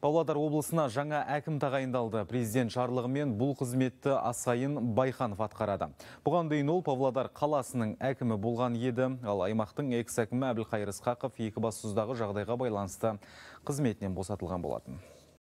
Павлодар облысына жаңа әкім тағайындалды. Президент жарлығымен бұл қызметті Асайын Байханов атқарады. Бұған дейін ол Павлодар қаласының әкімі болған еді, ал аймақтың экс-әкімі Әбілқайыр екі Екібастұздағы жағдайға байланысты қызметінен босатылған болатын.